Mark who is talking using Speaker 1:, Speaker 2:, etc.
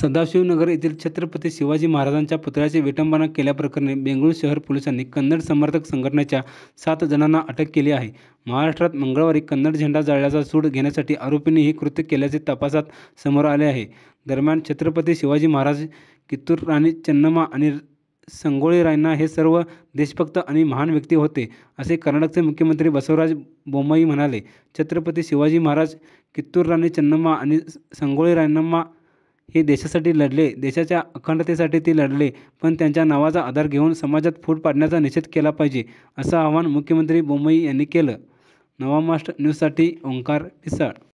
Speaker 1: सदाशिवनगर येथील छत्रपती शिवाजी महाराजांच्या पुतळ्याची विटंबना केल्याप्रकरणी बेंगळूर शहर पोलिसांनी कन्नड समर्थक संघटनेच्या सात जणांना अटक केली आहे महाराष्ट्रात मंगळवारी कन्नड झेंडा जाळल्याचा सूड घेण्यासाठी आरोपींनी हे कृत्य केल्याचे तपासात समोर आले आहे दरम्यान छत्रपती शिवाजी महाराज कित्तूर राणी चन्नमा आणि संगोळी रायना हे सर्व देशभक्त आणि महान व्यक्ती होते असे कर्नाटकचे मुख्यमंत्री बसवराज बोम्मई म्हणाले छत्रपती शिवाजी महाराज कित्तूर राणी चन्नम्मा आणि संगोळी रायनम्मा हे देशासाठी लढले देशाच्या अखंडतेसाठी ते लढले पण त्यांच्या नावाचा आधार घेऊन समाजात फूट पाडण्याचा निषेध केला पाहिजे असं आवाहन मुख्यमंत्री बोम्मई यांनी केलं नवा महाराष्ट्र न्यूजसाठी ओंकार पिसाळ